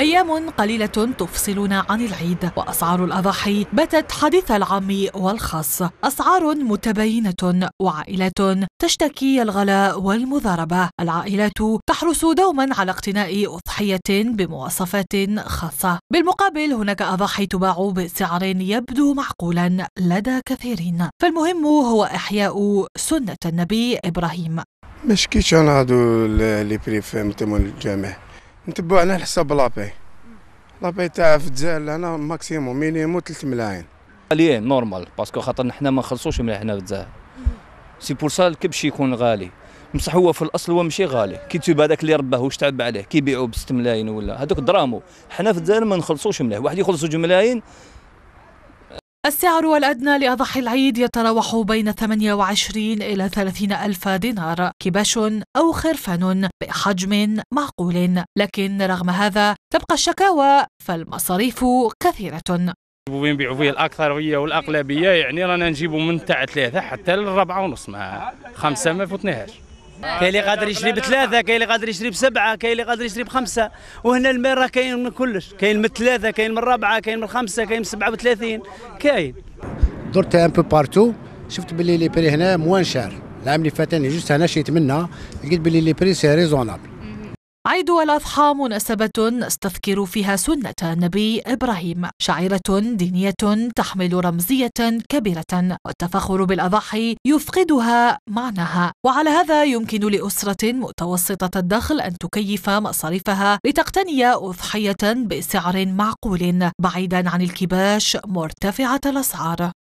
أيام قليلة تفصلنا عن العيد وأسعار الأضاحي باتت حديث العام والخاص أسعار متباينة وعائلات تشتكي الغلاء والمضاربة العائلات تحرص دوما على اقتناء أضحية بمواصفات خاصة بالمقابل هناك أضاحي تباع بسعر يبدو معقولا لدى كثيرين فالمهم هو إحياء سنة النبي إبراهيم مش كيش انا هادو لي بري متمول الجامع نتبعوا على حساب لابي لابي تاع في الجزائر هنا ماكسيموم مينيموم 3 ملايين غاليين نورمال باسكو خاطر حنا ما نخلصوش مليح هنا في الجزائر سي بور سا الكبش يكون غالي بصح هو في الاصل هو ماشي غالي كي تشوف هذاك اللي رباه واش تعب عليه كيبيعو ب 6 ملايين ولا هذوك درامو حنا في الجزائر ما نخلصوش مليح واحد يخلص 2 ملايين السعر الأدنى لأضحي العيد يتراوح بين 28 إلى 30 ألف دينار كباش أو خرفان بحجم معقول لكن رغم هذا تبقى الشكاوى فالمصاريف كثيرة بنبيعوا فيه الاكثريه والاغلبيه يعني رانا نجيبوا من تاع ثلاثه حتى للربعه ونص ما خمسه ما فوتناهاش كاين اللي قادر يشري بثلاثه كاين اللي قادر يشري بسبعه كاين اللي قادر يشري بخمسه وهنا المال راه كاين من كلش كاين من ثلاثة، كاين من ربعة، كاين من خمسة، كاين من سبعة وثلاثين، كاين درت ان بو بارتو شفت باللي لي بري هنا موان شار، العام اللي فات انا جوست هنا شريت منها لقيت باللي لي بري سي ريزونابل عيد الأضحى مناسبة نستذكر فيها سنة نبي إبراهيم شعيرة دينية تحمل رمزية كبيرة والتفخر بالأضاحي يفقدها معناها وعلى هذا يمكن لأسرة متوسطة الدخل أن تكيف مصاريفها لتقتني أضحية بسعر معقول بعيدا عن الكباش مرتفعة الأسعار